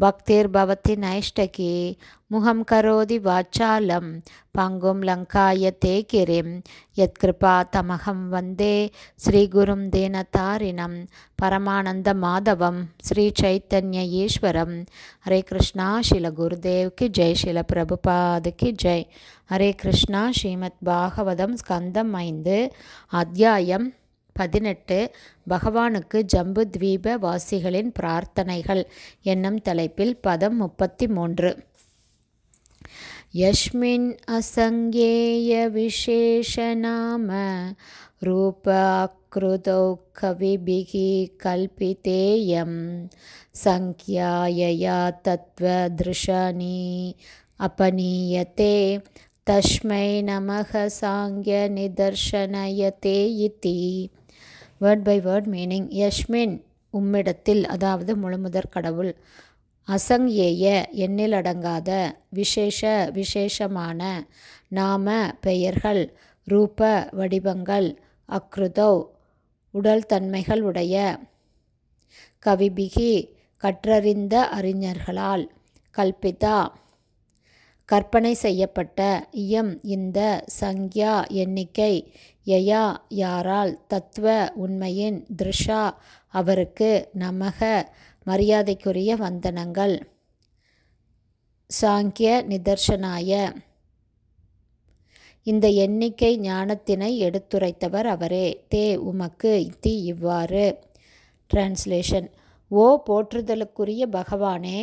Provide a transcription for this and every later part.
भक्तिर्भवति नैष्टकी मुहं करोति वाचालं पङ्गुं लङ्काय यत्कृपा यत्कृपातमहं वन्दे श्रीगुरुं दीनतारिणं परमानन्दमाधवं ईश्वरं हरे कृष्णा कि जय कि जय हरे कृष्णा श्रीमद्भागवतं स्कन्दम् ऐन्द् अध्यायं பதினெட்டு பகவானுக்கு ஜம்பு தீப வாசிகளின் பிரார்த்தனைகள் என்னும் தலைப்பில் பதம் முப்பத்தி மூன்று யஸ்மின் அசங்கேய விசேஷ நாம கவிபிகி கல்பிதேயம் कविभिः தத்துவ திருஷணி அபனீயத்தே தஸ்மை நமக சாங்கிய साङ्ख्यनिदर्शनयते இத்தி வேர்ட் பை வேர்ட் மீனிங் யஷ்மின் உம்மிடத்தில் அதாவது முழுமுதற் கடவுள் அசங்கேய எண்ணில் அடங்காத விசேஷ விசேஷமான நாம பெயர்கள் ரூப வடிவங்கள் அக்ருதோ உடல் தன்மைகள் உடைய கவிபிகி கற்றறிந்த அறிஞர்களால் கல்பிதா கற்பனை செய்யப்பட்ட இயம் இந்த சங்கியா எண்ணிக்கை யயா யாரால் தத்துவ உண்மையின் திருஷா அவருக்கு நமக மரியாதைக்குரிய வந்தனங்கள் சாங்கிய நிதர்சனாய இந்த எண்ணிக்கை ஞானத்தினை எடுத்துரைத்தவர் அவரே தே உமக்கு தி இவ்வாறு டிரான்ஸ்லேஷன் ஓ போற்றுதலுக்குரிய பகவானே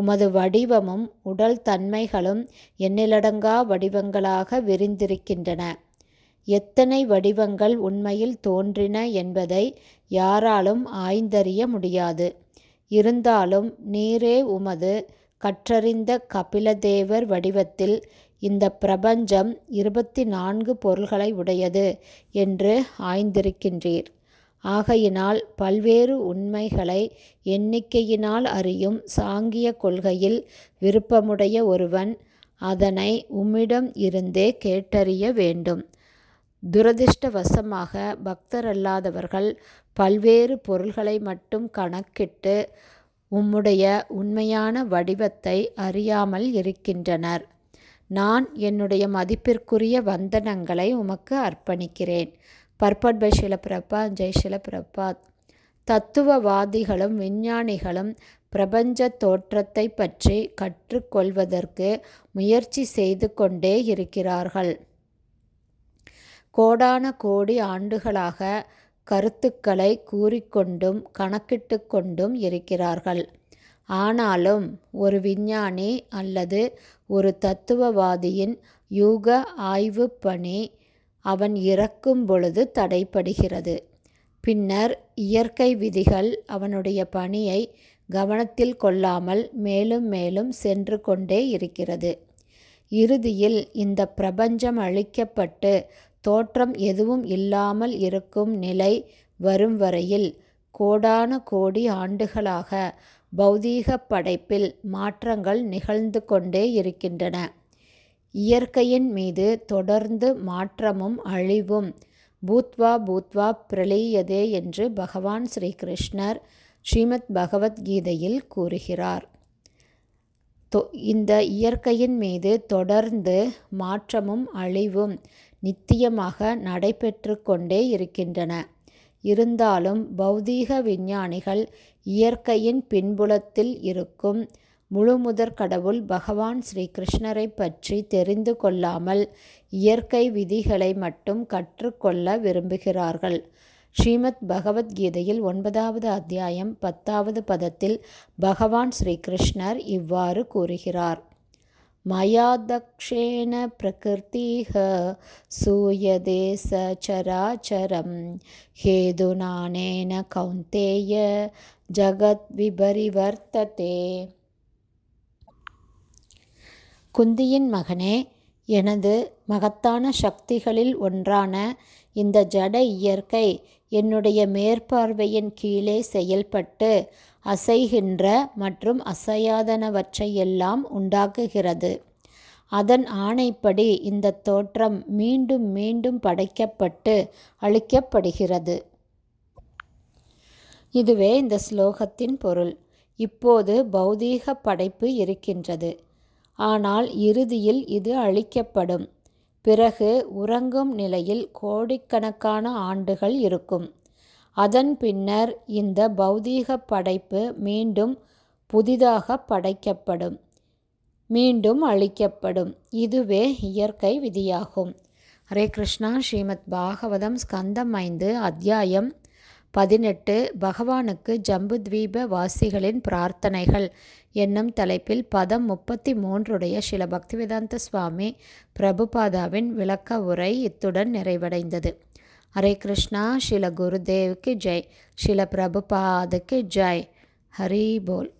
உமது வடிவமும் உடல் தன்மைகளும் எண்ணிலடங்கா வடிவங்களாக விரிந்திருக்கின்றன எத்தனை வடிவங்கள் உண்மையில் தோன்றின என்பதை யாராலும் ஆய்ந்தறிய முடியாது இருந்தாலும் நீரே உமது கற்றறிந்த கபிலதேவர் வடிவத்தில் இந்த பிரபஞ்சம் இருபத்தி நான்கு பொருள்களை உடையது என்று ஆய்ந்திருக்கின்றீர் ஆகையினால் பல்வேறு உண்மைகளை எண்ணிக்கையினால் அறியும் சாங்கிய கொள்கையில் விருப்பமுடைய ஒருவன் அதனை உம்மிடம் இருந்தே கேட்டறிய வேண்டும் துரதிருஷ்டவசமாக பக்தரல்லாதவர்கள் பல்வேறு பொருள்களை மட்டும் கணக்கிட்டு உம்முடைய உண்மையான வடிவத்தை அறியாமல் இருக்கின்றனர் நான் என்னுடைய மதிப்பிற்குரிய வந்தனங்களை உமக்கு அர்ப்பணிக்கிறேன் பர்பட் பை பிரபா ஜெய் சிலப்பிரபாத் தத்துவவாதிகளும் விஞ்ஞானிகளும் பிரபஞ்ச தோற்றத்தை பற்றி கற்றுக்கொள்வதற்கு முயற்சி செய்து கொண்டே இருக்கிறார்கள் கோடான கோடி ஆண்டுகளாக கருத்துக்களை கூறிக்கொண்டும் கணக்கிட்டு கொண்டும் இருக்கிறார்கள் ஆனாலும் ஒரு விஞ்ஞானி அல்லது ஒரு தத்துவவாதியின் யூக ஆய்வு பணி அவன் இறக்கும் பொழுது தடைப்படுகிறது பின்னர் இயற்கை விதிகள் அவனுடைய பணியை கவனத்தில் கொள்ளாமல் மேலும் மேலும் சென்று கொண்டே இருக்கிறது இறுதியில் இந்த பிரபஞ்சம் அழிக்கப்பட்டு தோற்றம் எதுவும் இல்லாமல் இருக்கும் நிலை வரும் வரையில் கோடான கோடி ஆண்டுகளாக பௌதீக படைப்பில் மாற்றங்கள் நிகழ்ந்து கொண்டே இருக்கின்றன இயற்கையின் மீது தொடர்ந்து மாற்றமும் அழிவும் பூத்வா பூத்வா பிரளியதே என்று பகவான் ஸ்ரீகிருஷ்ணர் ஸ்ரீமத் பகவத்கீதையில் கூறுகிறார் இந்த இயற்கையின் மீது தொடர்ந்து மாற்றமும் அழிவும் நித்தியமாக நடைபெற்று கொண்டே இருக்கின்றன இருந்தாலும் பௌதீக விஞ்ஞானிகள் இயற்கையின் பின்புலத்தில் இருக்கும் முழுமுதற் கடவுள் பகவான் ஸ்ரீகிருஷ்ணரை பற்றி தெரிந்து கொள்ளாமல் இயற்கை விதிகளை மட்டும் கற்றுக்கொள்ள விரும்புகிறார்கள் ஸ்ரீமத் பகவத்கீதையில் ஒன்பதாவது அத்தியாயம் பத்தாவது பதத்தில் பகவான் ஸ்ரீகிருஷ்ணர் இவ்வாறு கூறுகிறார் மயாதக்ஷேண பிரகிருத்திஹ சூயதேச சராச்சரம் ஹேதுனானேன கவுந்தேய ஜகத் விபரிவர்த்ததே குந்தியின் மகனே எனது மகத்தான சக்திகளில் ஒன்றான இந்த ஜட இயற்கை என்னுடைய மேற்பார்வையின் கீழே செயல்பட்டு அசைகின்ற மற்றும் அசையாதனவற்றையெல்லாம் உண்டாக்குகிறது அதன் ஆணைப்படி இந்த தோற்றம் மீண்டும் மீண்டும் படைக்கப்பட்டு அளிக்கப்படுகிறது இதுவே இந்த ஸ்லோகத்தின் பொருள் இப்போது பௌதீக படைப்பு இருக்கின்றது ஆனால் இறுதியில் இது அழிக்கப்படும் பிறகு உறங்கும் நிலையில் கோடிக்கணக்கான ஆண்டுகள் இருக்கும் அதன் பின்னர் இந்த பௌதீக படைப்பு மீண்டும் புதிதாக படைக்கப்படும் மீண்டும் அளிக்கப்படும் இதுவே இயற்கை விதியாகும் ஹரே கிருஷ்ணா ஸ்ரீமத் பாகவதம் ஸ்கந்தம் ஐந்து அத்தியாயம் பதினெட்டு பகவானுக்கு ஜம்புத்வீப வாசிகளின் பிரார்த்தனைகள் என்னும் தலைப்பில் பதம் முப்பத்தி மூன்றுடைய சில பக்திவேதாந்த சுவாமி பிரபுபாதாவின் விளக்க உரை இத்துடன் நிறைவடைந்தது ஹரே கிருஷ்ணா சில குருதேவுக்கு ஜெய் சில பிரபுபாதுக்கு ஜெய் ஹரி போல்